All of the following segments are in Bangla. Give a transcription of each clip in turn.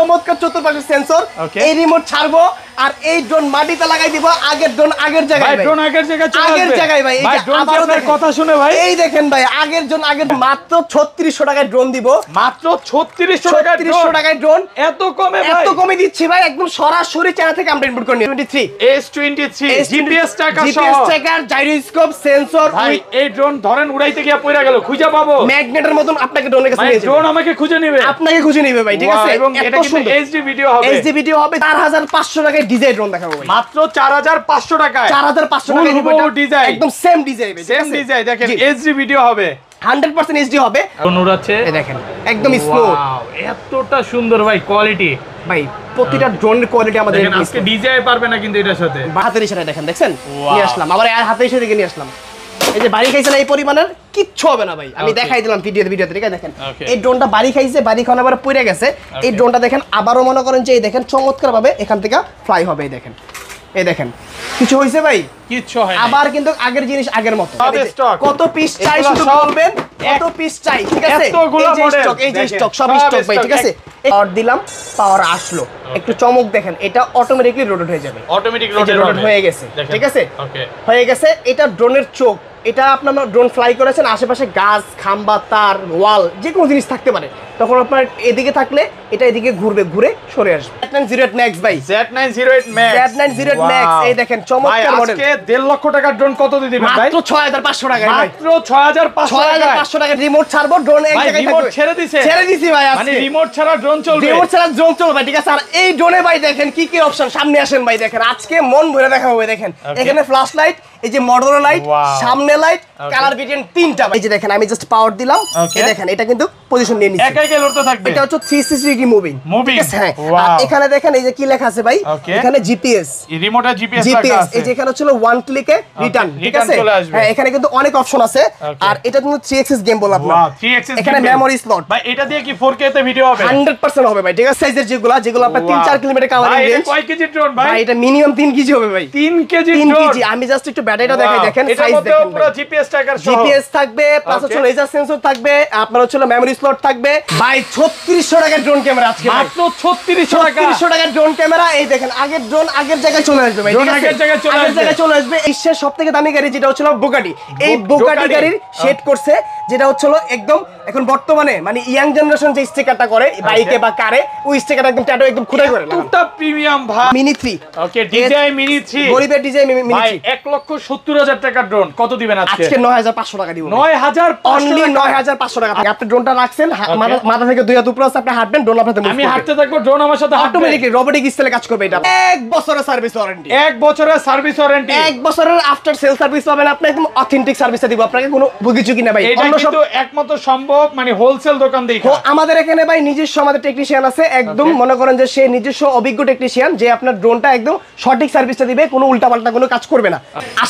চমৎকার চতুর্পাশে সেন্সর এই রিমোট ছাড়বো আর এই ড্রোন মাটিতে লাগাই দিব আগের ড্রোন আগের জায়গায় ভাই ড্রোন আগের জায়গায় আগের জায়গায় ভাই ভাই ড্রোন আপনার কথা শুনে ভাই এই দেখেন ভাই আগের জন আগের মাত্র 3600 টাকায় ড্রোন দিব মাত্র 3600 টাকায় 3600 টাকায় ড্রোন এত কমে ভাই এত কমে দিচ্ছি ভাই একদম সরাসরি চ্যানেল থেকে আমরা ইনপুট করে নিই 23 S23 জিপিএস টাকা সহ জিপিএস ট্র্যাকার জাইরোস্কোপ সেন্সর ভাই এই ড্রোন ধরেন উড়াইতে গিয়া পড়ে গেল খুঁজে পাবো ম্যাগনেটের মতন আপনাকে ড্রোনের কাছে নিয়ে ড্রোন আমাকে খুঁজে নেবে আপনাকে খুঁজে নেবে ভাই ঠিক আছে এবং এটা কিন্তু এইচডি ভিডিও হবে এইচডি ভিডিও হবে 4500 টাকায় ডিজাইন রং দেখাবো ভাই মাত্র 4500 টাকায় 4500 টাকায় দিব এটা ডিজাইন একদম সেম ডিজাইন সেম ডিজাইন দেখেন এইচডি ভিডিও হবে 100% এইচডি হবে নুরাচ্ছে এই দেখেন একদম স্মুথ এতটা সুন্দর ভাই কোয়ালিটি ভাই প্রতিটা ড্রোনের হ্যাঁ। কোয়ালিটি আমাদের আজকে ডিজাই পারবে না কিন্তু এটার সাথে হাতের ইশারায় দেখেন দেখছেন নিয়ে আসলাম আবার হাতের ইশারা থেকে নিয়ে আসলাম এই যে বাড়ি খাইছে না এই পরিমাণের কিচ্ছু হবে না ভাই আমি দেখাই দিলাম ভিডিওতে ভিডিওতে ঠিক আছে দেখেন এই ড্রোনটা বাড়ি খাইছে বাড়ি খাওয়ার আবার পড়ে গেছে এই ড্রোনটা দেখেন আবারও মনে করেন যে এই দেখেন চমৎকার ভাবে এখান থেকে ফ্লাই হবে এই দেখেন এই দেখেন কিছু হইছে ভাই কিচ্ছু হয় আবার কিন্তু আগের জিনিস আগের মতো কত পিস চাই শুধু বলবেন কত পিস চাই ঠিক আছে এই যে স্টক এই যে স্টক সব স্টক ভাই ঠিক আছে পাওয়ার দিলাম পাওয়ার আসলো একটু চমক দেখেন এটা অটোমেটিকলি রোটেট হয়ে যাবে অটোমেটিক রোটেট হয়ে গেছে ঠিক আছে হয়ে গেছে এটা ড্রোনের চোখ এটা আপনার ড্রোন ফ্লাই করেছেন আশেপাশে গাছ খাম্বা তার ওয়াল যে কোনো জিনিস থাকতে পারে তখন আপনার এদিকে থাকলে এটা এদিকে ঘুরবে ঘুরে সরে আসবে ভাই এই ছয় হাজার ছয় হাজার পাঁচশো টাকা রিমোট ছাড়বো ড্রোন রিমোট ভাই রিমোট মানে ছাড়া ড্রোন রিমোট ছাড়া ঠিক আছে আর এই ড্রোনে ভাই দেখেন কি কি অপশন সামনে আসেন ভাই দেখেন আজকে মন ভরে দেখা হবে দেখেন এখানে ফ্ল্যাশ লাইট এই যে মডেল লাইট সামনে লাইট কালার গ্রেডিয়েন্ট তিনটা এই যে দেখেন আমি জাস্ট পাওয়ার দিলাম এই দেখেন এটা কিন্তু পজিশন নিয়ে নিচ্ছে একাই গেল তো থাকবে এটা হচ্ছে 360 ডিগ্রি মুভিং মুভিং হ্যাঁ আর এখানে দেখেন এই যে কি লেখা আছে ভাই এখানে জিপিএস এই রিমোটে জিপিএস লেখা আছে এই যে এখানে ছিল ওয়ান ক্লিকে রিটার্ন ঠিক আছে হ্যাঁ এখানে কিন্তু অনেক অপশন আছে আর এটা কিন্তু 3 এক্সিস গেম বল আপনার 3 এক্সিস এখানে মেমরি স্লট ভাই এটা দিয়ে কি 4K তে ভিডিও হবে 100% হবে ভাই ঠিক আছে সাইজের যেগুলো যেগুলো আপনার 3 4 কিমি কাভার রেঞ্জ ভাই এটা কয় কেজি ড্রোন ভাই ভাই এটা মিনিমাম 3 কেজি হবে ভাই 3 কেজি ড্রোন 3 কেজি আমি জাস্ট একটু ব্যাটারিটা দেখাই দেখেন সাইজ দেখেন পুরো জিপিএস ট্র্যাকার সহ জিপিএস থাকবে প্লাস হচ্ছে লেজার সেন্সর থাকবে আপনার হচ্ছে মেমরি স্লট থাকবে ভাই 3600 টাকার ড্রোন ক্যামেরা আজকে মাত্র 3600 টাকা 3600 টাকার ড্রোন ক্যামেরা এই দেখেন আগের ড্রোন আগের জায়গায় চলে আসবে ভাই ড্রোন আগের জায়গায় চলে আসবে আগের জায়গায় চলে আসবে বিশ্বের সবথেকে দামি গাড়ি যেটা হচ্ছিল বোগাটি এই বোগাটি গাড়ির শেড oh. করছে যেটা হচ্ছিল একদম এখন বর্তমানে মানে ইয়াং জেনারেশন যে স্টিকারটা করে বাইকে বা কারে ওই স্টিকারটা একদম ট্যাটু একদম খুঁটাই করে না প্রিমিয়াম ভাই মিনি 3 ওকে ডিজাই মিনি 3 গরিবের ডিজাই মিনি 3 ভাই 1 লক্ষ অথেন্টিক সার্ভিস দিব আপনাকে কোনো একমাত্র সম্ভব মানে হোলসেল দোকান আমাদের এখানে ভাই নিজস্ব আমাদের টেকনিশিয়ান আছে একদম মনে করেন যে সে নিজস্ব অভিজ্ঞ টেকনিশিয়ান যে আপনার ড্রোনটা একদম সঠিক সার্ভিসটা দিবে কোনো উল্টা পাল্টা কোনো কাজ করবে না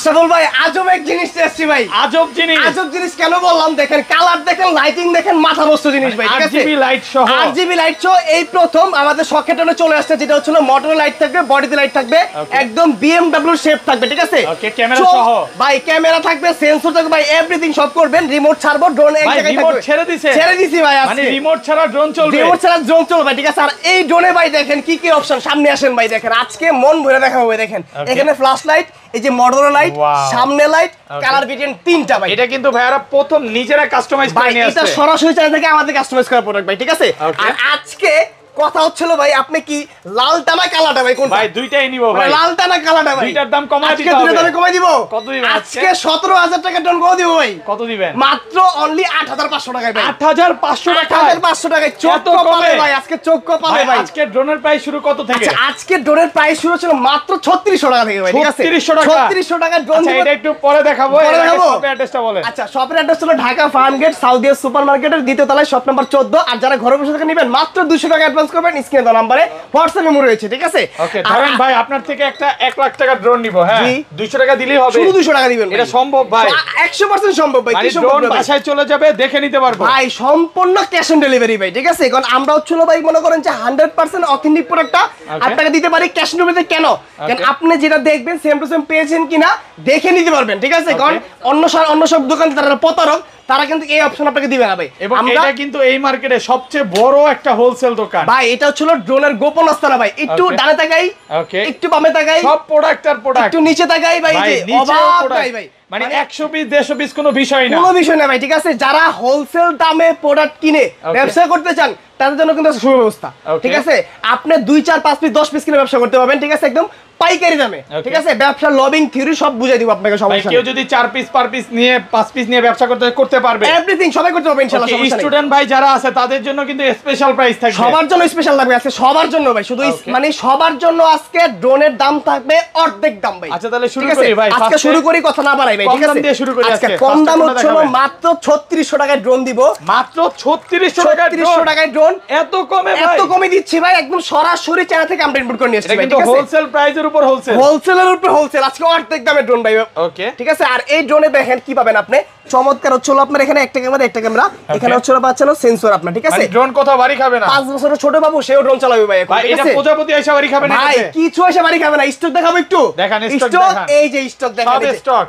আশরাফুল ভাই আজব এক জিনিস এসেছি ভাই আজব জিনিস আজব জিনিস কেন বললাম দেখেন কালার দেখেন লাইটিং দেখেন মাথা বস্ত জিনিস ভাই ঠিক আছে লাইট সহ আরজিবি লাইট সহ এই প্রথম আমাদের সকেটনে চলে আসছে যেটা হচ্ছে মোটর লাইট থাকবে বডিতে লাইট থাকবে একদম বিএমডব্লিউ শেপ থাকবে ঠিক আছে ওকে ক্যামেরা সহ ভাই ক্যামেরা থাকবে সেন্সর থাকবে ভাই এভরিথিং সব করবেন রিমোট ছাড়বো ড্রোন এক জায়গায় থাকবে রিমোট ছেড়ে দিছে ছেড়ে দিছি ভাই মানে রিমোট ছাড়া ড্রোন চলবে রিমোট ছাড়া ড্রোন চলবে ঠিক আছে আর এই ড্রোনে ভাই দেখেন কি কি অপশন সামনে আসেন ভাই দেখেন আজকে মন ভরে দেখা হবে দেখেন এখানে ফ্ল্যাশ লাইট এই যে মডেল লাইট লাইট সামনে লাইট কালার গ্রেডিয়েন্ট তিনটা ভাই এটা কিন্তু ভাইরা প্রথম নিজেরা কাস্টমাইজ করে নিয়ে আসছে এটা সরাসরি চাই থেকে আমাদের কাস্টমাইজ করা প্রোডাক্ট ভাই ঠিক আছে আর আজকে কথা হচ্ছিল ভাই আপনি কি লাল টানা কালাটা ভাই কোনটা ভাই দুইটাই নিব মানে ভাই লাল টানা কালাটা ভাই দুইটার দাম কমাই দিতে হবে আজকে দুইটার দাম কমাই দিব কত দিব আজকে 17000 টাকা ডাউন করে দিব ভাই কত দিবেন মাত্র অনলি 8500 টাকা ভাই 8500 টাকা 8500 টাকা চোখ পাবে ভাই আজকে চোখ পাবে ভাই আজকে ড্রোনের প্রাইস শুরু কত থেকে আচ্ছা আজকে ড্রোনের প্রাইস শুরু ছিল মাত্র 3600 টাকা থেকে ভাই ঠিক আছে 3600 টাকা 3600 টাকা ড্রোন আচ্ছা এটা একটু পরে দেখাবো পরে দেখাবো শপের অ্যাড্রেসটা বলেন আচ্ছা শপের অ্যাড্রেস হলো ঢাকা ফার্মগেট সাউদিয়া সুপারমার্কেটের দ্বিতীয় তলায় শপ নাম্বার 14 আর যারা ঘরে বসে থাকে নেবেন মাত্র 200 টাকা অ্যাডভান্স করবেন স্ক্রিনে দেওয়া নম্বরে হোয়াটসঅ্যাপ মেমো রয়েছে ঠিক আছে ওকে ধরেন ভাই আপনার থেকে একটা 1 লাখ টাকা ড্রোন নিব হ্যাঁ 200 টাকা দিলেই হবে শুধু 200 টাকা দিবেন এটা সম্ভব ভাই 100% সম্ভব ভাই মানে কি সম্ভব বাসায় চলে যাবে দেখে নিতে পারবো ভাই সম্পূর্ণ ক্যাশ অন ডেলিভারি ভাই ঠিক আছে এখন আমরা হচ্ছিল ভাই মনে করেন যে 100% অথেন্টিক প্রোডাক্টটা আপনাকে দিতে পারি ক্যাশ অন ডেলিভারি কেন কারণ আপনি যেটা দেখবেন সেম টু সেম পেয়েছেন কিনা দেখে নিতে পারবেন ঠিক আছে কারণ অন্য অন্য সব দোকান তারা প্রতারক তারা কিন্তু এই অপশন আপনাকে দিবে না ভাই আমরা এটা কিন্তু এই মার্কেটে সবচেয়ে বড় একটা হোলসেল দোকান ভাই এটা ছিল ড্রোনের গোপন আস্তানা ভাই একটু ডানে তাকাই ওকে একটু বামে তাকাই সব প্রোডাক্ট আর প্রোডাক্ট একটু নিচে তাকাই ভাই যে অবাক ভাই ভাই মানে 120 পিস 150 কোনো বিষয় না কোনো বিষয় না ভাই ঠিক আছে যারা হোলসেল দামে প্রোডাক্ট কিনে ব্যবসা করতে চান তাদের জন্য কিন্তু সুব্যবস্থা ঠিক আছে আপনি দুই চার পাঁচ পিস দশ পিস কিনে ব্যবসা করতে পারবেন ঠিক আছে একদম পাইকারি দামে ঠিক আছে ব্যবসা লবিং থিওরি সব বুঝাই দিব আপনাকে সমস্যা কেউ যদি চার পিস পার পিস নিয়ে পাঁচ পিস নিয়ে ব্যবসা করতে করতে পারবে এভরিথিং সবাই করতে পারবে ইনশাআল্লাহ সমস্যা নেই স্টুডেন্ট ভাই যারা আছে তাদের জন্য কিন্তু স্পেশাল প্রাইস থাকবে সবার জন্য স্পেশাল লাগবে আজকে সবার জন্য ভাই শুধু মানে সবার জন্য আজকে ড্রোনের দাম থাকবে অর্ধেক দাম ভাই আচ্ছা তাহলে শুরু করি ভাই আজকে শুরু করি কথা না বাড়াই ভাই ঠিক আছে দিয়ে শুরু করি আজকে কম দাম হচ্ছে মাত্র 3600 টাকায় ড্রোন দিব মাত্র 3600 টাকায় 3600 টাকায় ড্রোন ডিসকাউন্ট এত কমে এত কমে দিচ্ছি ভাই একদম সরাসরি চ্যানেল থেকে আমরা ইনপুট করে নিয়ে কিন্তু হোলসেল প্রাইজের উপর হোলসেল হোলসেলের উপর হোলসেল আজকে অর্ধেক দামে ড্রোন ভাই ওকে ঠিক আছে আর এই ড্রোনে দেখেন কি পাবেন আপনি চমৎকার হচ্ছে আপনার এখানে একটা ক্যামেরা একটা ক্যামেরা এখানে হচ্ছে পাচ্ছেন সেন্সর আপনার ঠিক আছে ড্রোন মানে কথা বাড়ি খাবে না 5 বছরের ছোট বাবু সেও ড্রোন চালাবে ভাই এখন এটা প্রজাপতি এসে বাড়ি খাবে না কিছু এসে বাড়ি খাবে না স্টক দেখাবো একটু দেখেন স্টক এই যে স্টক দেখেন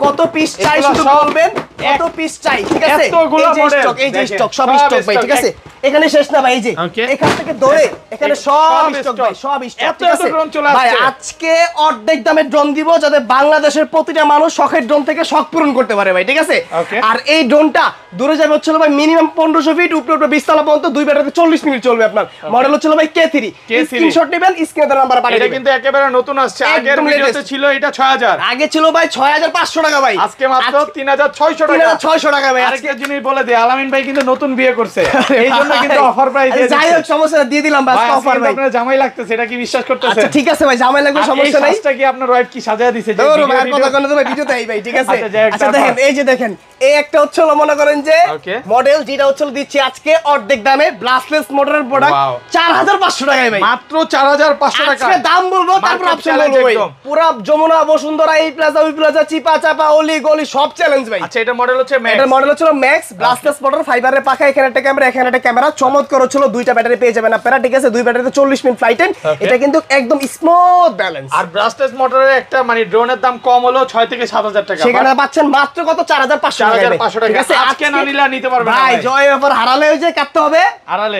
কত পিস চাই শুধু বলবেন কত পিস চাই ঠিক আছে স্টক এই যে স্টক সব স্টক ভাই ঠিক আছে এখানে শেষ না ভাই এই যে এখান থেকে ধরে এখানে সব স্টক সব স্টক ঠিক আছে ভাই আজকে অর্ধেক দামে ড্রোন দিব যাতে বাংলাদেশের প্রতিটা মানুষ শখের ড্রোন থেকে শখ পূরণ করতে পারে ভাই ঠিক আছে আর এই ড্রোনটা দূরে যাবে হচ্ছিল ভাই মিনিমাম পনেরোশো ফিট উপরে উপরে তালা পর্যন্ত দুই ব্যাটারিতে চল্লিশ মিনিট চলবে আপনার মডেল হচ্ছিল ভাই থ্রি স্ক্রিনশট নেবেন স্ক্রিনের নাম্বার পাঠিয়ে কিন্তু একেবারে নতুন আসছে আগের ছিল এটা 6000 আগে ছিল ভাই পাঁচশো টাকা ভাই আজকে মাত্র তিন হাজার ছয়শো 600 টাকা আরেকটা জিনিস বলে দিই আলামিন ভাই কিন্তু নতুন বিয়ে করছে এই জন্য কিন্তু অফার প্রাইস যাই হোক সমস্যা দিয়ে দিলাম অফার ভাই আপনার জামাই লাগতেছে এটা কি বিশ্বাস করতেছে আচ্ছা, ঠিক আছে ভাই জামাই লাগবে সমস্যা নাই আপনার ওয়াইফ কি সাজায় দিয়েছে আচ্ছা, আচ্ছা, দেখেন এই যে দেখেন একটা হচ্ছে মনে করেন যে মডেল যেটা হচ্ছে দিচ্ছি আজকে অর্ধেক দামে ব্লাস্টলেস মোটরের প্রোডাক্ট চার হাজার পাঁচশো টাকায় ভাই মাত্র চার হাজার পাঁচশো টাকা দাম বলবো তারপর অপশন যমুনা বসুন্ধরা এই প্লাজা ওই প্লাজা চিপা চাপা অলি গলি সব চ্যালেঞ্জ ভাই আচ্ছা এটা মডেল হচ্ছে এটা মডেল হচ্ছে ম্যাক্স ব্লাস্টলেস মডেল ফাইবারের পাখা এখানে একটা ক্যামেরা এখানে একটা ক্যামেরা চমৎকার হচ্ছিল দুইটা ব্যাটারি পেয়ে যাবেন আপনারা ঠিক আছে দুই ব্যাটারিতে চল্লিশ মিনিট ফ্লাইট এটা কিন্তু একদম স্মুথ ব্যালেন্স আর ব্লাস্টলেস মোটরের একটা মানে ড্রোনের দাম কম হলো ছয় থেকে সাত হাজার টাকা সেখানে পাচ্ছেন মাত্র কত চার হাজার পাঁচশো ভাই জয় অফার হারালে যে হবে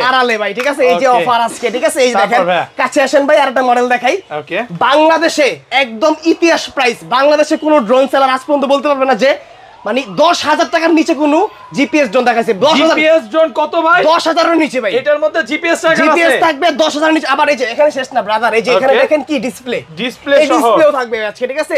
হারালে ভাই ঠিক আছে এই যে অফার আজকে ঠিক আছে এই দেখেন কাছে আসেন ভাই মডেল দেখাই বাংলাদেশে একদম ইতিহাস প্রাইস বাংলাদেশে কোনো ড্রোন সেলার আজ পর্যন্ত বলতে পারবে না যে মানে দশ হাজার টাকার নিচে কোন জিপিএস জোন দেখাচ্ছে জিপিএস কত ভাই দশ হাজারের নিচে ভাই এটার মধ্যে জিপিএস থাকবে দশ হাজার নিচে আবার এই যে এখানে শেষ না ব্রাদার এই যে এখানে দেখেন কি ডিসপ্লে ডিসপ্লে ডিসপ্লেও থাকবে আজকে আচ্ছা, ঠিক আছে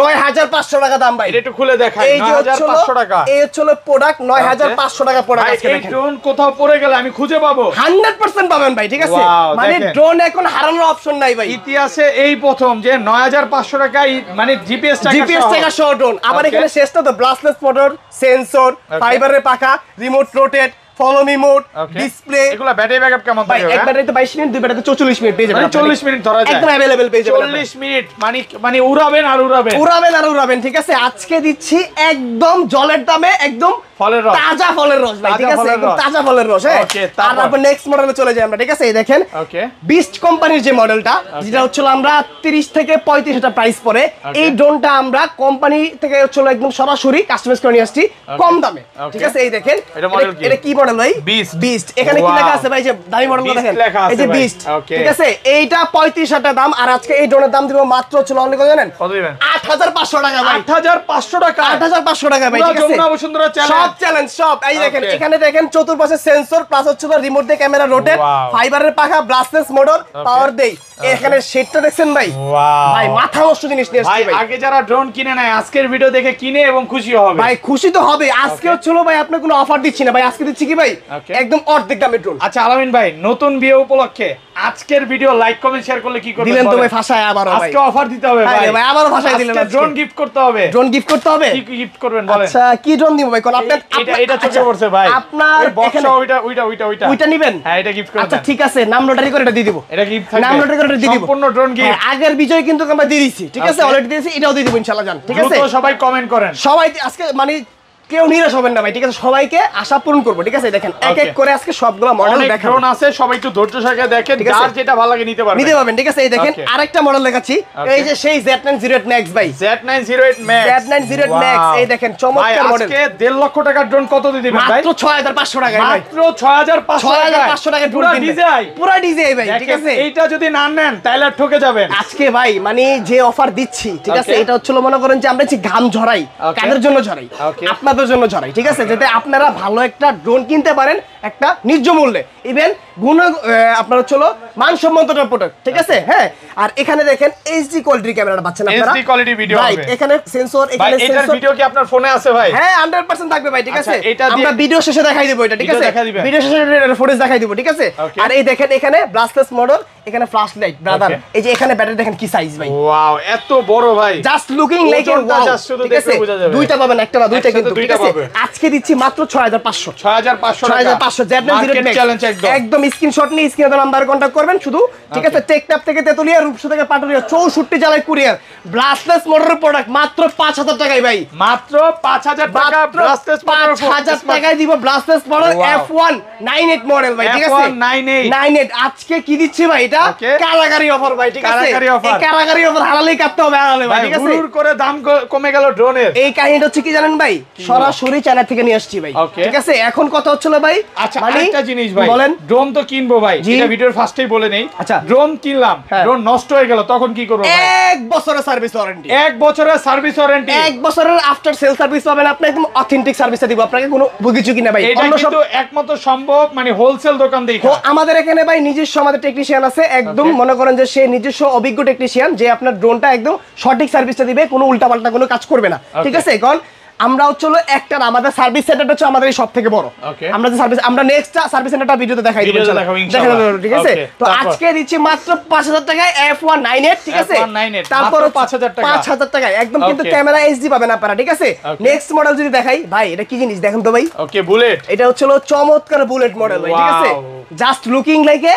নয় হাজার পাঁচশো টাকা দাম ভাই একটু খুলে দেখা এই যে পাঁচশো টাকা এই হচ্ছে প্রোডাক্ট নয় হাজার পাঁচশো টাকা প্রোডাক্ট এই ড্রোন কোথাও পড়ে গেলে আমি খুঁজে পাবো হান্ড্রেড পার্সেন্ট পাবেন ভাই ঠিক আছে মানে ড্রোন এখন হারানোর অপশন নাই ভাই ইতিহাসে এই প্রথম যে নয় হাজার পাঁচশো টাকায় মানে জিপিএস জিপিএস টাকা সহ ড্রোন আবার এখানে শেষটা তো ব্লাস্ট টাচলেস মোটর সেন্সর ফাইবারের পাখা remote rotate follow me mode display এগুলো ব্যাটারি ব্যাকআপ কেমন থাকে এক 22 হ্যাঁ? মিনিট দুই 44 মিনিট পেয়ে যাবেন 40 মানে মিনিট ধরা যায় একদম अवेलेबल পেয়ে যাবেন 40 মিনিট মানে মানে উড়াবেন আর উড়াবেন উড়াবেন আর উড়াবেন ঠিক আছে আজকে দিচ্ছি একদম জলের দামে একদম ফলের রস তাজা ফলের রস ভাই ঠিক আছে একদম তাজা ফলের রস হ্যাঁ তারপর নেক্সট মডেলে চলে যাই আমরা ঠিক আছে এই দেখেন ওকে বিস্ট কোম্পানির যে মডেলটা যেটা হচ্ছে আমরা 30 থেকে 35 এটা প্রাইস পড়ে এই ড্রোনটা আমরা কোম্পানি থেকে হচ্ছে একদম সরাসরি কাস্টমাইজ করে নিয়ে আসছি কম দামে ঠিক আছে এই দেখেন এটা কি মডেল ভাই বিস্ট এখানে কি লেখা আছে ভাই যে দামি মডেল দেখেন এই যে বিস্ট ঠিক আছে এইটা 35000 টাকা দাম আর আজকে এই ড্রোনের দাম দিব মাত্র ছিল অনেক জানেন কত দিবেন 8500 টাকা ভাই 8500 টাকা 8500 টাকা ভাই ঠিক আছে যমুনা বসুন্ধরা চ্যালেঞ্জ সব চ্যালেঞ্জ সব এই দেখেন এখানে দেখেন চতুর্পাশে সেন্সর প্লাস হচ্ছে তো রিমোট দিয়ে ক্যামেরা রোটেট ফাইবারের পাখা ব্লাস্টলেস মোটর পাওয়ার দেই এখানে সেটটা দেখছেন ভাই ভাই মাথা নষ্ট জিনিস নিয়ে আসছে ভাই আগে যারা ড্রোন কিনে নাই আজকের ভিডিও দেখে কিনে এবং খুশি হবে ভাই খুশি তো হবে আজকে হচ্ছিল ভাই আপনাকে কোনো অফার দিচ্ছি না ভাই আজকে দিচ্ছি কি কি ভাই একদম অর্ধেক দামের ড্রোন আচ্ছা আলামিন ভাই নতুন বিয়ে উপলক্ষে আজকের ভিডিও লাইক কমেন্ট শেয়ার করলে কি করবে দিলেন তো ভাই ফাসায় আবার ভাই আজকে অফার দিতে হবে হ্যাঁ, ভাই ভাই আবার ফাসায় দিলেন আজকে ড্রোন গিফট করতে হবে ড্রোন গিফট করতে হবে কি গিফট করবেন বলেন আচ্ছা কি ড্রোন দিব ভাই কোন আপনি এটা এটা চোখে আচ্ছা, পড়ছে ভাই আপনার এখানে ওইটা ওইটা ওইটা ওইটা ওইটা নেবেন হ্যাঁ এটা গিফট করবেন আচ্ছা ঠিক আছে নাম লটারি করে এটা দিয়ে দিব এটা গিফট থাকবে নাম লটারি করে এটা দিয়ে দিব সম্পূর্ণ ড্রোন হ্যাঁ, গিফট আগের বিজয় কিন্তু আমরা দিয়ে দিয়েছি ঠিক আছে অলরেডি দিয়েছি এটাও দিয়ে দিব ইনশাআল্লাহ জান ঠিক আছে সবাই কমেন্ট করেন সবাই আজকে মানে কেউ নিরাশ হবেন না ভাই ঠিক আছে সবাইকে আশা পূরণ করবো ঠিক আছে দেখেন এক এক করে আজকে সবগুলো মডেল দেখাবো আছে সবাই একটু ধৈর্য সহকারে দেখেন যার যেটা ভালো লাগে নিতে পারবেন নিতে পারবেন ঠিক আছে এই দেখেন আরেকটা মডেল দেখাচ্ছি এই যে সেই Z908 Max ভাই Z908 Max Z908 Max এই দেখেন চমৎকার মডেল আজকে 1.5 লক্ষ টাকার ড্রোন কত দিয়ে দিবেন ভাই মাত্র 6500 টাকা ভাই মাত্র 6500 টাকা 6500 টাকা পুরো ডিজাই পুরো ডিজাই ভাই ঠিক আছে এইটা যদি না নেন তাহলে ঠকে যাবেন আজকে ভাই মানে যে অফার দিচ্ছি ঠিক আছে এটা হচ্ছিল মনে করেন যে আমরা কি ঘাম ঝরাই কাদের জন্য ঝরাই আপনার আপনাদের জন্য ছড়াই ঠিক আছে যাতে আপনারা ভালো একটা ড্রোন কিনতে পারেন একটা ন্যায্য মূল্যে ইভেন গুণ আপনার হচ্ছে প্রোডাক্ট ঠিক আছে আচ্ছা। হ্যাঁ আর এখানে দেখেন এইচডি ক্যামেরাটা পাচ্ছেন আপনারা এইচডি কোয়ালিটি ভিডিও রাইট এখানে সেন্সর এখানে সেন্সর ভিডিও কি আপনার ফোনে আছে ভাই হ্যাঁ 100% থাকবে ভাই ঠিক আচ্ছা, আছে আমরা ভিডিও শেষে দেখাই দেব এটা ঠিক আছে ভিডিও শেষে এটা ফুটেজ দেখাই দেব ঠিক আছে আর এই দেখেন এখানে ব্লাস্টলেস মডেল এখানে লাইট ব্রাদার এই যে এখানে ব্যাটারি দেখেন কি সাইজ ভাই ওয়াও এত বড় ভাই just looking like a wow ঠিক আছে দুইটা পাবেন একটা না দুইটা কিন্তু ঠিক আছে আজকে দিচ্ছি মাত্র 6500 6500 6500 জেড চ্যালেঞ্জ একদম স্ক্রিনশট নিয়ে স্ক্রিনে নাম্বারে কন্ট্যাক্ট করবেন শুধু ঠিক আছে থেকে তেতুলিয়া রূপসা থেকে পাটুরিয়া চৌষট্টি কুরিয়ার ব্লাস্টলেস মোটরের প্রোডাক্ট মাত্র পাঁচ হাজার টাকায় ভাই মাত্র পাঁচ হাজার টাকায় দিব brushless model F one nine eight model ভাই ঠিক আছে নাইন এইট আজকে কি ভাই এটা কারাগারি অফার ভাই ঠিক আছে কারাগারি অফার হারালেই কাটতে হবে হারালে ভাই ঠিক আছে করে দাম কমে গেল ড্রোনের এই কাহিনীটা হচ্ছে কি জানেন ভাই সরাসরি চ্যানেল থেকে নিয়ে আসছি ভাই ঠিক আছে এখন কথা হচ্ছিল ভাই আচ্ছা মানে জিনিস ভাই বলেন ড্রোন তো কিনবো ভাই এটা ভিডিওর ফার্স্টেই বলে নেই আচ্ছা ড্রোন কিনলাম ড্রোন হ্যাঁ। নষ্ট হয়ে গেল তখন কি করব এক বছরের সার্ভিস ওয়ারেন্টি এক বছরের সার্ভিস ওয়ারেন্টি এক বছরের আফটার সেল সার্ভিস পাবেন আপনি একদম অথেন্টিক সার্ভিস দিব আপনাকে কোনো কিছু না ভাই এটা কিন্তু একমাত্র সম্ভব মানে হোলসেল দোকান দিয়ে আমাদের এখানে ভাই নিজস্ব আমাদের টেকনিশিয়ান আছে একদম মনে করেন যে সে নিজস্ব অভিজ্ঞ টেকনিশিয়ান যে আপনার ড্রোনটা একদম সঠিক সার্ভিসটা দিবে কোনো উল্টাপাল্টা কোনো কাজ করবে না ঠিক আছে এখন আমরাও চলো হলো একটা আমাদের সার্ভিস সেন্টারটা হচ্ছে আমাদের সব থেকে বড় আমরা যে সার্ভিস আমরা নেক্সট সার্ভিস সেন্টারটা ভিডিওতে দেখাই দিব ইনশাআল্লাহ ঠিক আছে তো আজকে দিচ্ছি মাত্র 5000 টাকায় F198 ঠিক আছে তারপর 5000 টাকা 5000 টাকায় একদম কিন্তু ক্যামেরা এইচডি পাবেন আপনারা ঠিক আছে নেক্সট মডেল যদি দেখাই ভাই এটা কি জিনিস দেখেন তো ভাই ওকে বুলেট এটা হচ্ছে হলো চমৎকার বুলেট মডেল ভাই ঠিক আছে just looking like a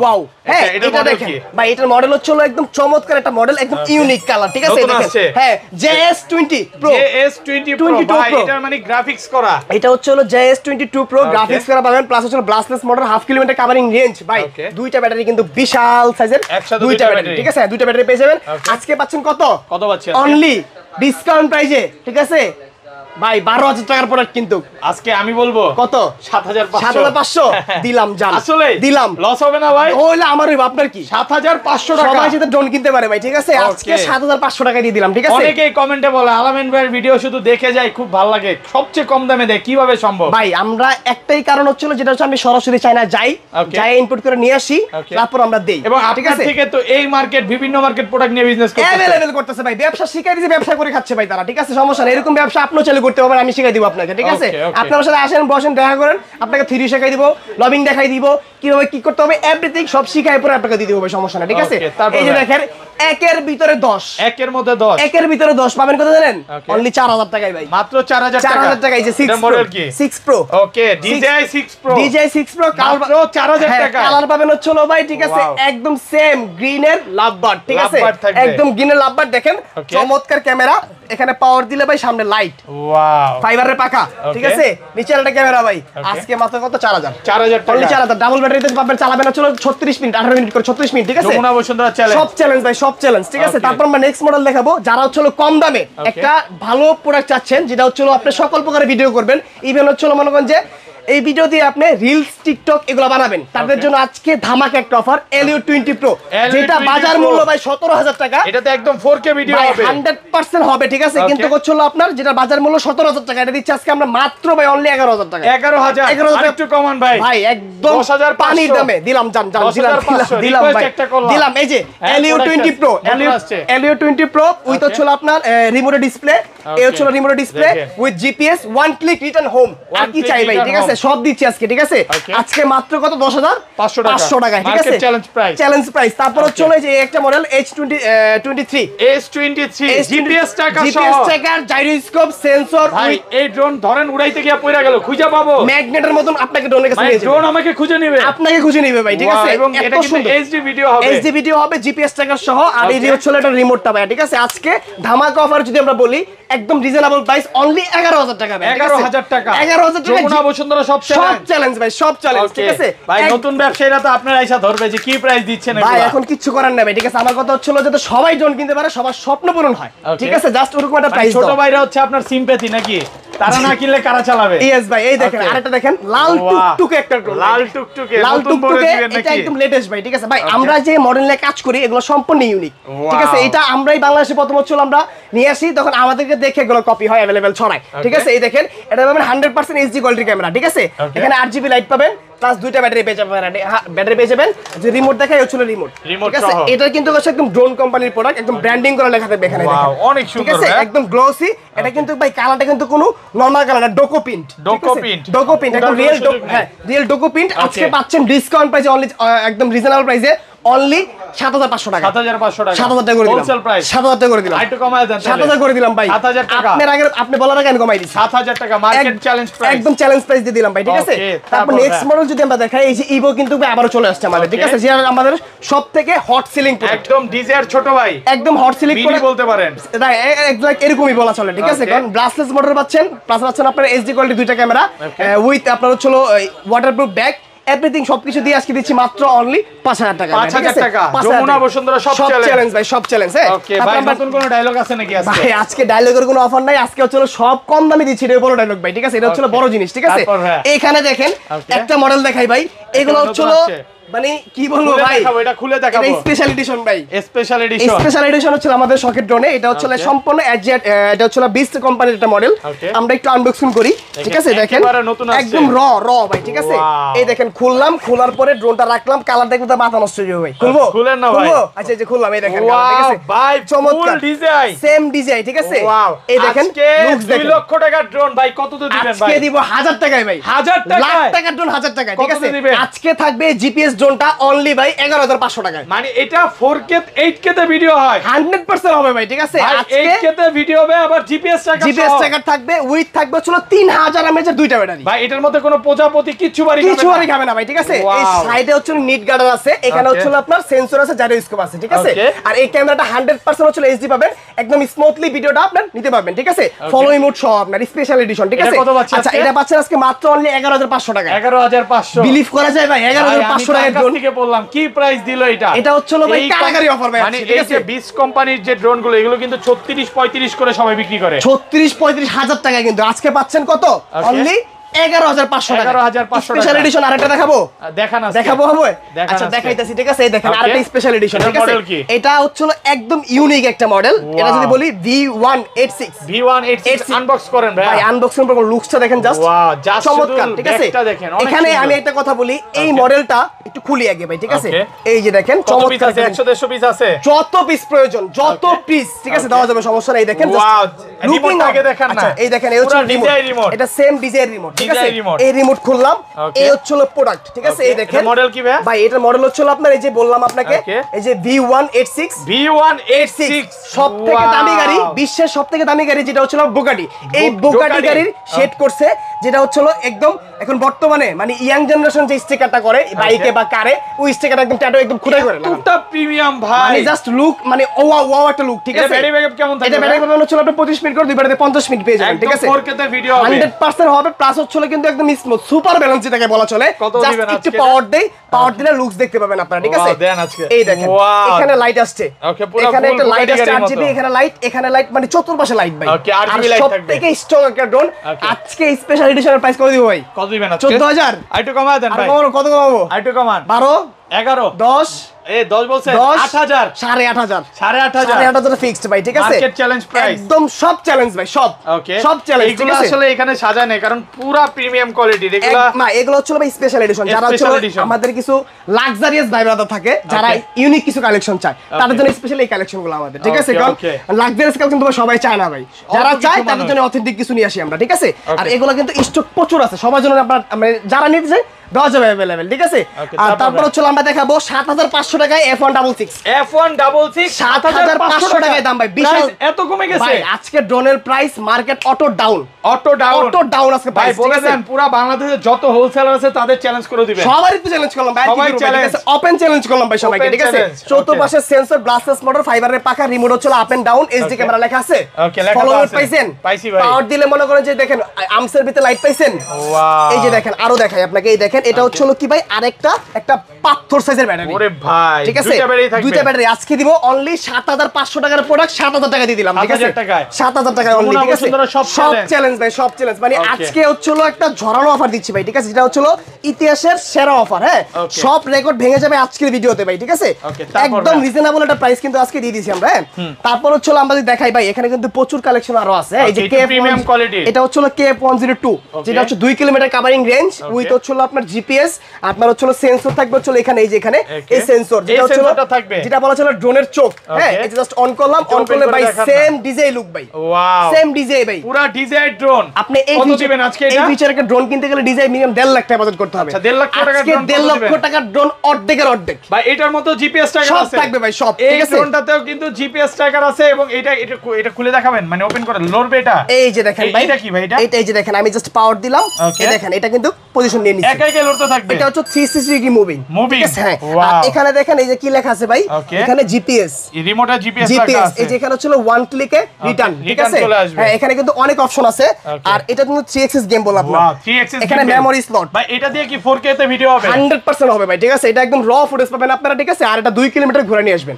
wow হ্যাঁ এটা দেখেন ভাই এটার মডেল হচ্ছে হলো একদম চমৎকার একটা মডেল একদম ইউনিক কালার ঠিক আছে দেখেন হ্যাঁ JS20 Pro JS20 মানে এটা হচ্ছে হাফ কিলোমিটার কাভারিং রেঞ্জ ভাই দুইটা ব্যাটারি কিন্তু বিশাল দুইটা ব্যাটারি ঠিক আছে দুইটা ব্যাটারি পেয়ে যাবেন আজকে পাচ্ছেন কত কত অনলি ডিসকাউন্ট প্রাইসে ঠিক আছে ভাই বারো হাজার টাকার প্রোডাক্ট কিন্তু আজকে আমি বলবো কত সাত হাজার সাত হাজার পাঁচশো দিলাম জান আসলে দিলাম লস হবে না ভাই ওইলে আমার ওই আপনার কি সাত হাজার পাঁচশো টাকা সবাই সাথে ড্রোন কিনতে পারে ভাই ঠিক আছে আজকে সাত হাজার পাঁচশো টাকা দিয়ে দিলাম ঠিক আছে অনেকেই কমেন্টে বলে আলামিন ভাইয়ের ভিডিও শুধু দেখে যায় খুব ভালো লাগে সবচেয়ে কম দামে দেয় কিভাবে সম্ভব ভাই আমরা একটাই কারণ হচ্ছিল যেটা হচ্ছে আমি সরাসরি চাইনা যাই যাই ইনপুট করে নিয়ে আসি তারপর আমরা দেই এবং ঠিক আছে থেকে তো এই মার্কেট বিভিন্ন মার্কেট প্রোডাক্ট নিয়ে বিজনেস করতেছে অ্যাভেলেবল করতেছে ভাই ব্যবসা শিখাই দিয়েছে ব্যবসা করে খাচ্ছে ভাই তারা ঠিক আছে সমস্যা নেই এরকম ব্যবসা আপনিও চালু করতে পারবেন আমি শিখাই দিব আপনাকে ঠিক আছে আপনার সাথে আসেন বসেন দেখা করেন আপনাকে থ্রি শেখাই দিব লবিং দেখাই দিব কিভাবে কি করতে হবে এভরিথিং সব শিখাই পরে আপনাকে দিয়ে দিব সমস্যা না ঠিক আছে এই যে দেখেন একের ভিতরে দশ একের মধ্যে দশ একের ভিতরে দশ পাবেন কত জানেন অনলি চার হাজার ভাই মাত্র টাকা এই যে pro okay pro pro colour টাকা কালার পাবেন হচ্ছে ভাই ঠিক আছে একদম সেম লাভবার ঠিক আছে একদম লাভবার দেখেন চমৎকার ক্যামেরা এখানে পাওয়ার দিলে ভাই সামনে লাইট ওয়াও ফাইবারের পাখা ঠিক আছে নিচে একটা ক্যামেরা ভাই আজকে মাত্র কত 4000 4000 টাকা 4000 ডাবল ব্যাটারিতে পাবেন চালাবেন চলো 36 মিনিট 18 মিনিট করে 36 মিনিট ঠিক আছে সব চ্যালেঞ্জ ভাই সব চ্যালেঞ্জ ঠিক আছে তারপর আমরা নেক্সট মডেল দেখাবো যারা হচ্ছে কম দামে একটা ভালো প্রোডাক্ট চাচ্ছেন যেটা হচ্ছে আপনি সকল প্রকারের ভিডিও করবেন ইভেন হচ্ছে মনে করেন যে এই ভিডিও দিয়ে আপনি রিলস টিকটক এগুলো বানাবেন তাদের জন্য আজকে ধামাক একটা অফার এলিও টোয়েন্টি প্রো যেটা বাজার মূল্য ভাই সতেরো হাজার টাকা এটা তো একদম four K video hundred percent হবে ঠিক আছে কিন্তু হচ্ছে হলো আপনার যেটা বাজার মূল্য সতেরো হাজার টাকা এটা দিচ্ছে আজকে আমরা মাত্র ভাই অনলি এগারো হাজার টাকা এগারো হাজার এগারো হাজার একটু কমান ভাই ভাই একদম দশ হাজার পানির দামে দিলাম জান জান দিলাম দিলাম ভাই দিলাম এই যে এলিও টোয়েন্টি প্রো এলিও টোয়েন্টি প্রো উইথ হচ্ছে আপনার রিমোট ডিসপ্লে এ হচ্ছে remote display with GPS one click return home আর কি চাই ভাই ঠিক আছে আছে সব দিচ্ছি আজকে ঠিক আছে আজকে মাত্র কত দশ হাজার পাঁচশো টাকা ঠিক আছে চ্যালেঞ্জ প্রাইস চ্যালেঞ্জ প্রাইস তারপর চলে যে একটা model H twenty twenty three H twenty three GPS tracker gyroscope sensor এই ড্রোন ধরেন উড়াইতে গিয়ে পড়ে গেল খুঁজে পাবো ম্যাগনেটের মতন আপনাকে ড্রোনের কাছে নিয়ে ড্রোন আমাকে খুঁজে নেবে আপনাকে খুঁজে নেবে ভাই ঠিক আছে এবং এটা কিন্তু এইচডি ভিডিও হবে এইচডি ভিডিও হবে জিপিএস ট্র্যাকার সহ আর এই যে হচ্ছে এটা রিমোটটা ভাই ঠিক আছে আজকে ধামাকা অফার যদি আমরা বলি একদম রিজনেবল প্রাইস অনলি 11000 টাকা ভাই 11000 টাকা 11000 টাকা যমুনা বসুন্ধরা সব চ্যালেঞ্জ সব চ্যালেঞ্জ ভাই সব চ্যালেঞ্জ ঠিক আছে ভাই নতুন ব্যবসায়ীরা তো আপনার আইসা ধরবে যে কি প্রাইস দিচ্ছেন ভাই এখন কিছু করার নাই ভাই ঠিক আছে আমার কথা হচ্ছিল যে সবাই জন কিনতে পারে সবার স্বপ্ন পূরণ হয় ঠিক আছে জাস্ট ওরকম একটা প্রাইস মানে ছোট ভাইরা হচ্ছে আপনার সিম্পেথি নাকি তারা না কিনলে কারা চালাবে ইয়েস ভাই এই দেখেন আরেকটা দেখেন লাল oh, টুকটুকে একটা লাল টুকটুকে লাল টুকটুকে এটা একদম লেটেস্ট ভাই ঠিক আছে ভাই আমরা যে মডেল নিয়ে কাজ করি এগুলো সম্পূর্ণ ইউনিক ঠিক আছে এটা আমরাই বাংলাদেশে প্রথম হচ্ছিল আমরা নিয়ে আসি তখন আমাদেরকে দেখে এগুলো কপি হয় অ্যাভেলেবেল ছড়ায় ঠিক আছে এই দেখেন এটা পাবেন hundred percent HD quality camera ঠিক আছে এখানে আট জিবি লাইট পাবেন প্লাস দুইটা ব্যাটারি পেয়ে যাবেন ব্যাটারি পেয়ে যাবেন যে রিমোট দেখায় ছিল রিমোট ঠিক আছে এটা কিন্তু একদম ড্রোন কোম্পানির প্রোডাক্ট একদম ব্র্যান্ডিং করে লেখা থাকবে এখানে অনেক সুন্দর ঠিক আছে হ্যাঁ? একদম গ্লোসি এটা কিন্তু ভাই কালারটা কিন্তু কোনো নরমাল কালার না ডোকো প্রিন্ট ডোকো প্রিন্ট ডোকো প্রিন্ট একদম রিয়েল ডোকো হ্যাঁ রিয়েল ডোকো প্রিন্ট আজকে পাচ্ছেন ডিসকাউন্ট প্রাইসে অনলি একদম রিজনেবল প্রাইসে অনলি সাত হাজার পাঁচশো টাকা টাকা টাকা করে দিলাম টাকা করে দিলাম কমায় দেন করে দিলাম ভাই টাকা আপনার আগে আপনি বলার আগে আমি কমাই টাকা মার্কেট চ্যালেঞ্জ প্রাইস একদম চ্যালেঞ্জ প্রাইস দিয়ে দিলাম ভাই ঠিক আছে তারপর নেক্সট হ্যাঁ। মডেল যদি আমরা দেখাই এই যে ইভো কিন্তু চলে আসছে আমাদের ঠিক আছে যেটা আমাদের সব থেকে হট সিলিং একদম ডিজায়ার ছোট ভাই একদম হট সিলিং করে বলতে পারেন এরকমই বলা চলে ঠিক আছে কারণ ব্লাসলেস মডেল পাচ্ছেন প্লাস পাচ্ছেন আপনার এইচডি কোয়ালিটি দুইটা ক্যামেরা উইথ আপনার হচ্ছে ওয়াটারপ্রুফ ব্যাগ এভরিথিং সবকিছু দিয়ে আজকে দিচ্ছি মাত্র অনলি পাঁচ হাজার টাকা পাঁচ হাজার টাকা যমুনা বসুন্ধরা সব চ্যালেঞ্জ ভাই সব চ্যালেঞ্জ হ্যাঁ নতুন কোনো ডায়লগ আছে নাকি আজকে ভাই আজকে ডায়লগের কোনো অফার নাই আজকে হচ্ছে সব কম দামে দিচ্ছি এটা বড় ডায়লগ ভাই ঠিক আছে এটা হচ্ছে বড় জিনিস ঠিক আছে হ্যাঁ। এখানে দেখেন একটা মডেল দেখাই ভাই এগুলো হচ্ছে মানে কি বলবো ভাই এটা খুলে দেখাবো এটা স্পেশাল এডিশন ভাই স্পেশাল এডিশন স্পেশাল এডিশন হচ্ছে আমাদের এটা হচ্ছে সম্পূর্ণ এটা হচ্ছে বিস্ট কোম্পানির একটা মডেল আমরা একটু আনবক্সিং করি ঠিক আছে দেখেন একদম র র ভাই ঠিক আছে এই দেখেন খুললাম খোলার পরে ড্রোনটা রাখলাম কালার তো মাথা নষ্ট হয়ে যাবে ভাই খুলবো খুলেন না ভাই আচ্ছা এই খুললাম এই দেখেন ভাই চমৎকার সেম ঠিক আছে এই দেখেন লুকস দেখেন 2 লক্ষ টাকার ড্রোন ভাই কত তো দিবেন ভাই আজকে দিব 1000 টাকায় ভাই 1000 টাকা লাখ টাকার ড্রোন 1000 টাকায় ঠিক আছে আজকে থাকবে জিপিএস জোনটা অনলি ভাই এগারো পাঁচশো টাকায় মানে এটা ফোর কে এইট কে তে ভিডিও হয় হান্ড্রেড পার্সেন্ট হবে ভাই ঠিক আছে ভিডিও হবে আবার জিপিএস জিপিএস ট্র্যাকার থাকবে উইথ থাকবে ছিল তিন হাজার এমএচের দুইটা ব্যাটারি ভাই এটার মধ্যে কোনো প্রজাপতি কিচ্ছু বাড়ি কিছু বাড়ি খাবে না ভাই ঠিক আছে এই সাইডে হচ্ছে নিট গার্ডার আছে এখানে হচ্ছে আপনার সেন্সর আছে জাইরোস্কোপ আছে ঠিক আছে আর এই ক্যামেরাটা হান্ড্রেড পার্সেন্ট হচ্ছে এইচডি পাবেন একদম স্মুথলি ভিডিওটা আপনার নিতে পারবেন ঠিক আছে ফলো ইমোট সহ আপনার স্পেশাল এডিশন ঠিক আছে আচ্ছা এটা পাচ্ছেন আজকে মাত্র অনলি এগারো হাজার পাঁচশো টাকা এগারো হাজার পাঁচশো বিলিভ করা যায় ভাই এগারো হাজার পাঁচশো টাকা মানে ছত্রিশ পঁয়ত্রিশ বললাম কি প্রাইস এটা এটা ভাই অফার যে কোম্পানির যে এগুলো কিন্তু করে সবাই বিক্রি করে হাজার টাকা কিন্তু আজকে পাচ্ছেন কত অনলি আচ্ছা, একটা এখানে আমি একটা কথা বলি এই মডেলটা একটু খুলি আগে ভাই ঠিক আছে এই যে দেখেন যত পিস প্রয়োজন যত পিস ঠিক আছে দেওয়া যাবে সমস্যা নাই দেখেন লুকিং দেখেন না আচ্ছা, এই দেখেন এটা সেম ডিজাইন রিমোট ঠিক আছে এই রিমোট খুললাম এই হচ্ছে প্রোডাক্ট ঠিক আছে এই দেখেন মডেল কি ভাই ভাই এটার মডেল হচ্ছে আপনার এই যে বললাম আপনাকে এই যে V186 V186 সবথেকে দামি গাড়ি বিশ্বের সবথেকে দামি গাড়ি যেটা হচ্ছে বুগাটি এই বুগাটি গাড়ির শেড করছে যেটা হচ্ছে একদম এখন বর্তমানে মানে ইয়াং জেনারেশন যে স্টিকারটা করে বাইকে বা কারে ওই স্টিকারটা একদম ট্যাটু একদম খুদাই করে এটা প্রিমিয়াম ভাই মানে জাস্ট লুক মানে ওয়া ওয়া একটা লুক ঠিক আছে ব্যাটারি ব্যাকআপ কেমন থাকে এটা ব্যাটারি ব্যাকআপ মানে হচ্ছে আপনি 25 মিনিট করে দুই 50 মিনিট পেয়ে যাবেন ঠিক আছে 4K তে ভিডিও হবে 100% হবে প্লাস চলে কিন্তু একদম স্মুথ সুপার ব্যালেন্স যেটাকে বলা চলে জাস্ট একটু পাওয়ার দেই পাওয়ার দিলে লুকস দেখতে পাবেন আপনারা ঠিক আছে দেন আজকে এই দেখেন এখানে লাইট আসছে ওকে পুরো এখানে একটা লাইট আসছে আরজিবি এখানে লাইট এখানে লাইট মানে চতুর্পাশে লাইট ভাই ওকে আরজিবি লাইট থাকবে সবথেকে স্ট্রং একটা ড্রোন আজকে স্পেশাল এডিশনের প্রাইস কত দিব ভাই কত দিবেন আজকে 14000 আইটু কমায় দেন ভাই আর কত কমাবো আইটু কমান 12 এগারো দশ এ দশ বলছে দশ হাজার সাড়ে আট ফিক্সড ভাই ঠিক আছে চ্যালেঞ্জ প্রাইস একদম সব চ্যালেঞ্জ ভাই সব ওকে সব চ্যালেঞ্জ এগুলো আসলে এখানে সাজা নেই কারণ পুরো প্রিমিয়াম কোয়ালিটি এগুলো না এগুলো হচ্ছে ভাই স্পেশাল এডিশন যারা হচ্ছে আমাদের কিছু লাক্সারিয়াস ভাই ব্রাদার থাকে যারা ইউনিক কিছু কালেকশন চায় তাদের জন্য স্পেশাল এই কালেকশন গুলো আমাদের ঠিক আছে কারণ লাক্সারিয়াস কালেকশন তোমরা সবাই চায় না ভাই যারা চায় তাদের জন্য অথেন্টিক কিছু নিয়ে আসি আমরা ঠিক আছে আর এগুলো কিন্তু স্টক প্রচুর আছে সবার জন্য আমরা যারা নিতে চাই দেওয়া ঠিক আছে আর তারপর আমরা দেখাবো সাত হাজার পাঁচশো টাকায় F one double six F one double six সাত হাজার পাঁচশো টাকায় দাম ভাই বিশাল এত কমে গেছে আজকে ড্রোনের price market auto down auto down auto down আজকে ভাই বাংলাদেশে যত হোলসেলার আছে তাদের চ্যালেঞ্জ করে সবারই তো চ্যালেঞ্জ করলাম ভাই সবাই চ্যালেঞ্জ ওপেন চ্যালেঞ্জ করলাম ভাই সবাইকে ঠিক আছে সেন্সর গ্লাসেস মোটর ফাইবারের পাখা রিমোট হচ্ছে up and down HD camera লেখা আছে পাইছেন পাওয়ার দিলে মনে করেন যে দেখেন আমসের ভিতরে লাইট পাইছেন oh, এই যে দেখেন আরো দেখাই আপনাকে এই দেখেন দেখেন এটা হচ্ছে হলো কি ভাই আরেকটা একটা পাথর সাইজের ব্যাটারি ওরে ভাই ঠিক আছে দুইটা ব্যাটারি আজকে দিব অনলি 7500 টাকার প্রোডাক্ট 7000 টাকা দিয়ে দিলাম ঠিক আছে 7000 টাকায় অনলি ঠিক আছে সব চ্যালেঞ্জ ভাই সব চ্যালেঞ্জ মানে আজকে হচ্ছে হলো একটা ঝরানো অফার দিচ্ছি ভাই ঠিক আছে যেটা হচ্ছে হলো ইতিহাসের সেরা অফার হ্যাঁ সব রেকর্ড ভেঙে যাবে আজকের ভিডিওতে ভাই ঠিক আছে একদম রিজনেবল একটা প্রাইস কিন্তু আজকে দিয়ে দিয়েছি আমরা হ্যাঁ তারপর হচ্ছে হলো আমরা যদি দেখাই ভাই এখানে কিন্তু প্রচুর কালেকশন আরো আছে এই যে কে প্রিমিয়াম কোয়ালিটি এটা হচ্ছে হলো কে 102 যেটা হচ্ছে 2 কিলোমিটার কাভারিং রেঞ্জ উইথ হচ্ছে হলো আপনার জিপিএস আপনার হচ্ছিল সেন্সর থাকবে হচ্ছিল এখানে এই যে এখানে এই সেন্সর যেটা হচ্ছে থাকবে যেটা বলা ছিল ড্রোনের চোখ হ্যাঁ এটা জাস্ট অন করলাম অন করলে ভাই সেম ডিজে লুক ভাই ওয়াও সেম ডিজে ভাই পুরো ডিজে ড্রোন আপনি এই কত দিবেন আজকে এই ফিচার একটা ড্রোন কিনতে গেলে ডিজে মিনিমাম 1.5 লাখ টাকা বাজেট করতে হবে আচ্ছা 1.5 লাখ টাকা আজকে 1.5 লাখ টাকার ড্রোন অর্ধেকের অর্ধেক ভাই এটার মতো জিপিএস ট্র্যাকার আছে সব থাকবে ভাই সব ঠিক আছে এই ড্রোনটাতেও কিন্তু জিপিএস ট্র্যাকার আছে এবং এটা এটা এটা খুলে দেখাবেন মানে ওপেন করে লড়বে এটা এই যে দেখেন ভাই এটা কি ভাই এটা এটা এই যে দেখেন আমি জাস্ট পাওয়ার দিলাম এই দেখেন এটা কিন্তু পজিশন নিয়ে নিচ্ছে থেকে হ্যাঁ। হ্যাঁ, আপনারা ঠিক আছে আর এটা কিলোমিটার ঘুরে নিয়ে আসবেন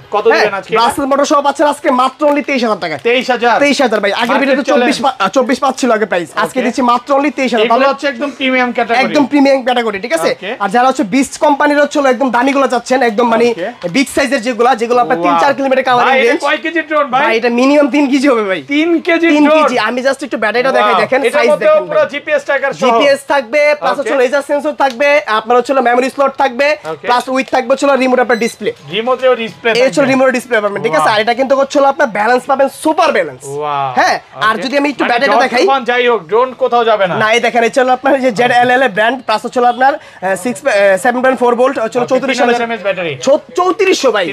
মোটর সব আছে আজকে মাত্র অনলি হাজার টাকা তেইশ হাজার ভাই আগের চব্বিশ চব্বিশ পাঁচ পাচ্ছিল আগে প্রাইস আজকে দিচ্ছি মাত্র অনলি 23000 তাহলে হচ্ছে একদম প্রিমিয়াম একদম প্রিমিয়াম কোটি ঠিক আছে আর যারা হচ্ছে বিস কোম্পানির হচ্ছে একদম গুলো চাচ্ছেন একদম মানে বিগ সাইজের যেগুলো যেগুলো আপনার তিন চার কিলোমিটার কাভারিং রেঞ্জ কয় কেজি ড্রোন ভাই এটা মিনিমাম তিন কেজি হবে ভাই তিন কেজি তিন কেজি আমি জাস্ট একটু ব্যাটারিটা দেখাই দেখেন সাইজ দেখেন পুরো জিপিএস ট্র্যাকার সহ জিপিএস থাকবে প্লাস হচ্ছে লেজার সেন্সর থাকবে আপনার হচ্ছে মেমরি স্লট থাকবে প্লাস উইথ থাকবে হচ্ছে রিমোট আপনার ডিসপ্লে রিমোট এর ডিসপ্লে এই হচ্ছে রিমোট ডিসপ্লে পাবেন ঠিক আছে আর এটা কিন্তু হচ্ছে আপনার ব্যালেন্স পাবেন সুপার ব্যালেন্স হ্যাঁ আর যদি আমি একটু ব্যাটারিটা মানে দেখাই যাই হোক ড্রোন কোথাও যাবে না না এই দেখেন এই চলো আপনার যে Z L L brand plus হচ্ছে আপনার সেভেন পয়েন্ট ফোর ভোল্ট হচ্ছে চৌত্রিশশো ভাই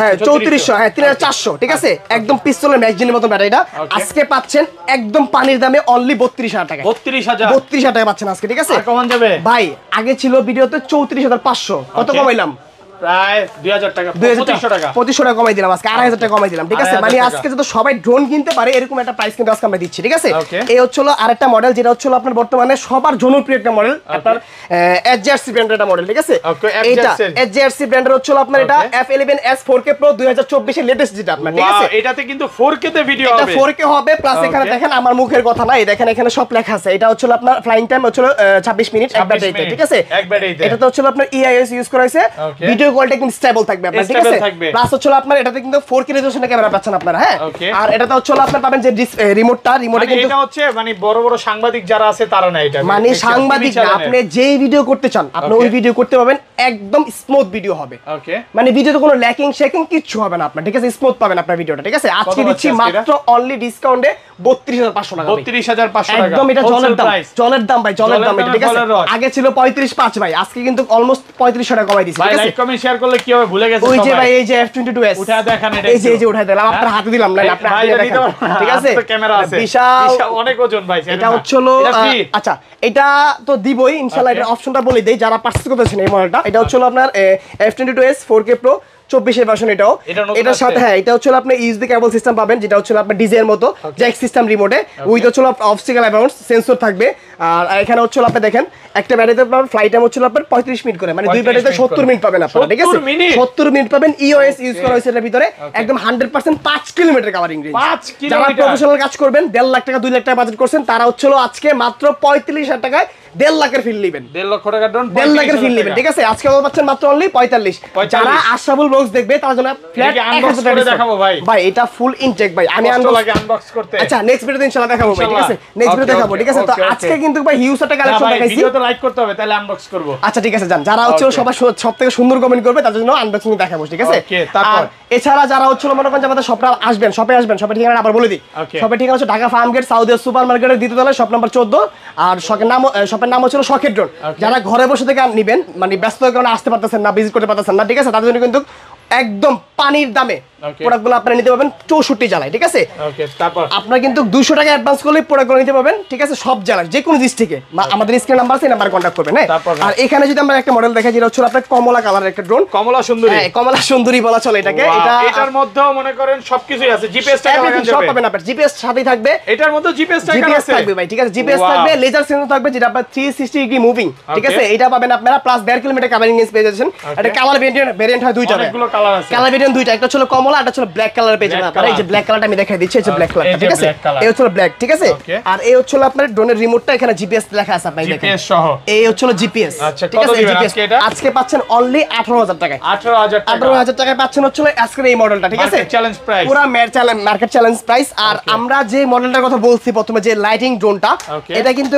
হ্যাঁ চৌত্রিশশো হ্যাঁ তিন হাজার চারশো ঠিক আছে আচ্ছা, আচ্ছা। একদম পিস্তলের ম্যাগজিনের মতো ব্যাটারিটা আজকে পাচ্ছেন একদম পানির দামে অনলি বত্রিশ হাজার টাকা বত্রিশ হাজার বত্রিশ হাজার টাকা পাচ্ছেন আজকে ঠিক আছে ভাই আগে ছিল ভিডিওতে চৌত্রিশ হাজার পাঁচশো কত কমাইলাম লেটেস্ট মানে যেটা আপনার ভিডিও হবে প্লাস এখানে দেখেন আমার মুখের কথা নাই দেখেন এখানে সব লেখা আছে এটা হচ্ছে আপনার ফ্লাইং টাইম হচ্ছে ছাব্বিশ মিনিট ঠিক আছে এটা তো হচ্ছে আপনার ইউজ e করা হয়েছে ভিডিও কোয়ালিটি কিন্তু স্টেবল থাকবে আপনার ঠিক আছে প্লাস হচ্ছে আপনার এটাতে কিন্তু 4K রেজোলিউশনে ক্যামেরা পাচ্ছেন আপনারা হ্যাঁ আর এটাতে হচ্ছে আপনার পাবেন যে রিমোটটা রিমোটে আচ্ছা, কিন্তু এটা হচ্ছে মানে বড় বড় সাংবাদিক যারা আছে তারা না এটা মানে সাংবাদিক আপনি যেই ভিডিও করতে চান আপনি ওই ভিডিও করতে পারবেন একদম স্মুথ ভিডিও হবে ওকে মানে ভিডিওতে কোনো ল্যাকিং শেকিং কিছু হবে না আপনার ঠিক আছে স্মুথ পাবেন আপনার ভিডিওটা ঠিক আছে আজকে দিচ্ছি মাত্র অনলি ডিসকাউন্টে 32500 টাকা 32500 টাকা একদম এটা জলের দাম জলের দাম ভাই জলের দাম ঠিক আছে আগে ছিল পঁয়ত্রিশ পাঁচ ভাই আজকে কিন্তু অলমোস্ট 3500 টাকা কমাই দিয়েছি শেয়ার করলে কি হবে ভুলে ওই যে ভাই এই যে F22s উঠা এই যে এই যে উঠা দিলাম আপনার হ্যাঁ? হাতে দিলাম আপনার হাতে ঠিক আছে ক্যামেরা আছে বিশাল অনেক ওজন ভাই এটা হচ্ছে আচ্ছা এটা তো দিবই ইনশাআল্লাহ এটা অপশনটা বলে দেই যারা পার্সেস করতেছেন এই মডেলটা এটা হচ্ছে আপনার F22s 4K Pro চব্বিশের ভার্সন এটাও এটার সাথে হ্যাঁ এটা হচ্ছে আপনার ইউএসবি কেবল সিস্টেম পাবেন যেটা হচ্ছে আপনার ডিজের মতো জ্যাক সিস্টেম রিমোটে উইথ হচ্ছে অপসিক্যাল অ্যামাউন্ট সেন্সর থাকবে আর এখানে হচ্ছে আপনি দেখেন একটা ব্যাটারিতে পাবেন ফ্লাইট টাইম হচ্ছে আপনার পঁয়ত্রিশ মিনিট করে মানে দুই ব্যাটারিতে সত্তর মিনিট পাবেন আপনার ঠিক আছে সত্তর মিনিট পাবেন ইওএস e ইউজ করা হয়েছে এটার ভিতরে একদম হান্ড্রেড পার্সেন্ট পাঁচ কিলোমিটার কাভারিং রেঞ্জ যারা প্রফেশনাল কাজ করবেন দেড় লাখ টাকা দুই লাখ টাকা বাজেট করছেন তারা হচ্ছিল আজকে মাত্র পঁয়ত্রিশ হাজার টাকায় দেড় লাখের ফিল নেবেন দেড় টাকা দেড় লাখের ফিল নেবেন ঠিক আছে আজকে পাচ্ছেন মাত্র অনলি পঁয়তাল্লিশ যারা ব্লগস দেখবে জন্য ফ্ল্যাট দেখাবো ভাই ভাই এটা ফুল ইনটেক ভাই আমি আনবক্স করতে আচ্ছা নেক্সট ভিডিওতে ইনশাআল্লাহ দেখাবো ভাই ঠিক আছে নেক্সট ভিডিও দেখাবো ঠিক আছে তো আজকে কিন্তু ভাই হিউজ একটা কালেকশন দেখাইছি ভিডিও তো লাইক করতে হবে তাহলে আনবক্স করব আচ্ছা ঠিক আছে যান যারা হচ্ছে সবার সুন্দর কমেন্ট করবে তাদের জন্য আনবক্সিং দেখাবো ঠিক আছে তারপর এছাড়া যারা হচ্ছে মনে করেন আমাদের আসবেন শপে আসবেন শপের ঠিকানা আবার বলে দিই শপের ঠিকানা হচ্ছে Dhaka Farmgate south super মার্কেটের দ্বিতীয় তলায় শপ নাম্বার চোদ্দ আর শখের নাম শপের আপনার নাম হচ্ছিল শখের ড্রোন যারা ঘরে বসে থেকে নিবেন মানে ব্যস্ত কারণে আসতে পারতেছেন না ভিজিট করতে পারতেছেন না ঠিক আছে তাদের জন্য কিন্তু একদম পানির দামে প্রোডাক্টগুলো আপনারা নিতে পারবেন চৌষট্টি জেলায় ঠিক আছে আপনারা কিন্তু দুশো টাকা অ্যাডভান্স করলে প্রোডাক্টগুলো নিতে পারবেন ঠিক আছে সব জেলায় যে কোনো ডিস্ট্রিক্টে আমাদের স্ক্রিন নাম্বার আছে নাম্বার কন্ট্যাক্ট করবেন হ্যাঁ? আর এখানে যদি আমরা একটা মডেল যেটা হচ্ছে আপনার কমলা কালারের একটা ড্রোন কমলা সুন্দরী হ্যাঁ, কমলা সুন্দরী বলা চলে এটাকে এটা এটার মধ্যেও মনে করেন সবকিছুই আছে জিপিএস সব পাবেন আপনার জিপিএস সাথেই থাকবে এটার মধ্যে জিপিএস জিপিএস থাকবে ভাই ঠিক আছে জিপিএস থাকবে লেজার সেন্সর থাকবে যেটা আপনার ডিগ্রি মুভিং ঠিক আছে এটা পাবেন আপনারা প্লাস কিলোমিটার কাভারিং রেঞ্জ পেয়ে কালার ভেরিয়েন্ট হয় দুইটা কালার ভেরিয়েন্ট দুইটা একটা ছিল কমলা ছিল ব্ল্যাক কালার আপনারা এই যে ব্ল্যাক কালারটা আমি দেখাই দিচ্ছি এই যে ব্ল্যাক ঠিক আছে এই হচ্ছে ব্ল্যাক ঠিক আছে আর এই হচ্ছে আপনার ড্রোনের রিমোটটা এখানে জিপিএস লেখা আছে আপনি দেখেন জিপিএস সহ এই হচ্ছে জিপিএস আচ্ছা, ঠিক আছে জিপিএস আজকে পাচ্ছেন অনলি 18000 টাকায় 18000 টাকা 18000 টাকায় পাচ্ছেন হচ্ছে আজকের এই মডেলটা ঠিক আছে চ্যালেঞ্জ প্রাইস পুরো মার্কেট চ্যালেঞ্জ প্রাইস আর আমরা যে মডেলটার কথা বলছি প্রথমে যে লাইটিং ড্রোনটা এটা কিন্তু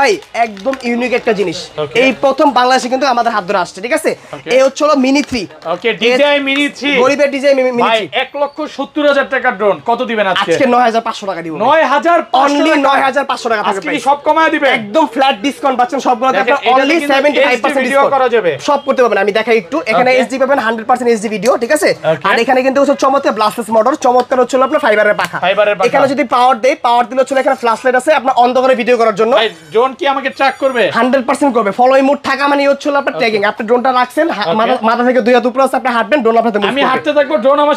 ভাই একদম ইউনিক একটা জিনিস এই প্রথম বাংলাদেশে কিন্তু আমাদের হাত ধরে আসছে ঠিক আছে এই হচ্ছে mini three okay design mini three গরিবের ডিজাইন মিনি আমি একটু এখানে আর এখানে কিন্তু চমৎকার মোটর চমৎকার আপনার ফাইবারের পাখা এখানে যদি পাওয়ার দেয় পাওয়ার দিলে এখানে ফ্ল্যাশ লাইট আছে আপনার অন্ধকারে ভিডিও করার জন্য ড্রোন কি আমাকে করবে করবে থাকা মানে হচ্ছে আপনার আপনি ড্রোনটা রাখছেন মাথা থেকে দুই হাত উপর আপনি হাঁটবেন ড্রোন আপনার আমি হাঁটতে থাকবো ড্রোন আমার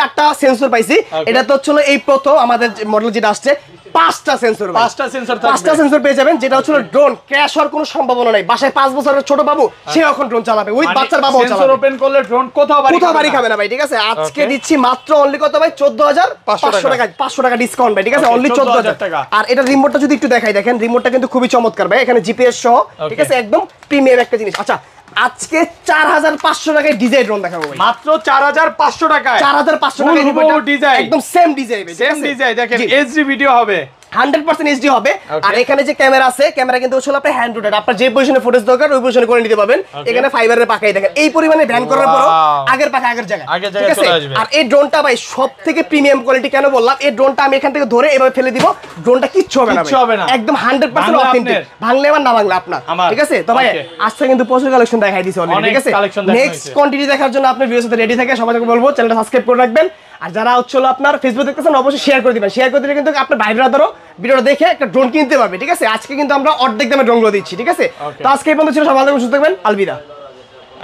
চারটা সেন্সর পাইছি এটা তো হচ্ছিল এই প্রথম আমাদের মডেল যেটা আসছে আজকে দিচ্ছি মাত্র অনলি ভাই টাকা হ্যাঁ। মানে ভাই ঠিক আছে অনলি আর এটা রিমোটটা যদি একটু দেখাই দেখেন রিমোটটা কিন্তু খুবই চমৎকার ভাই এখানে জিপিএস সহ ঠিক আছে একদম প্রিমিয়াম একটা জিনিস আচ্ছা আজকে চার হাজার পাঁচশো টাকায় ডিজাইন ড্রোন দেখাবো মাত্র চার হাজার পাঁচশো টাকায় চার হাজার পাঁচশো টাকা ডিজাইন একদম সেম ডিজাইন সেম ডিজাইন দেখেন এইচডি ভিডিও হবে হবে আর এখানে যে ক্যামেরা আছে ক্যামেরা কিন্তু আসলে হ্যান্ড রোটেড আপনার যে পজিশনে ফুটেজ দরকার ওই পজিশনে করে নিতে পারবেন এখানে ফাইবারের পাকাই দেখেন এই পরিমাণে করার পর আগের পাকা আগের জায়গায় ঠিক আছে আর এই ড্রোনটা ভাই প্রিমিয়াম কোয়ালিটি কেন বললাম এই ড্রোনটা আমি এখান থেকে ধরে এভাবে ফেলে দিব ড্রোনটা কিচ্ছু হবে না একদম অথেন্টিক ভাঙলে না ভাঙলে আপনার ঠিক আছে তো ভাই আজকে কিন্তু প্রচুর কালেকশন দেখাই দিয়েছি অনেক ঠিক আছে নেক্সট কোয়ান্টিটি দেখার জন্য আপনি ভিডিওর রেডি থাকে সবাইকে বলবো চ্যানেলটা সাবস্ক্রাইব করে রাখবেন আর যারা হচ্ছে আপনার ফেসবুক দেখতেছেন অবশ্যই শেয়ার করে দিবেন শেয়ার করে দিলে কিন্তু আপনার বাইরেরা ধরো ভিডিওটা দেখে একটা ড্রোন কিনতে পারবে ঠিক আছে আজকে কিন্তু আমরা অর্ধেক দামে ড্রোনগুলো দিচ্ছি ঠিক আছে তো আজকে পর্যন্ত ছিল সবাই সুস্থ থাকবেন আলবিদা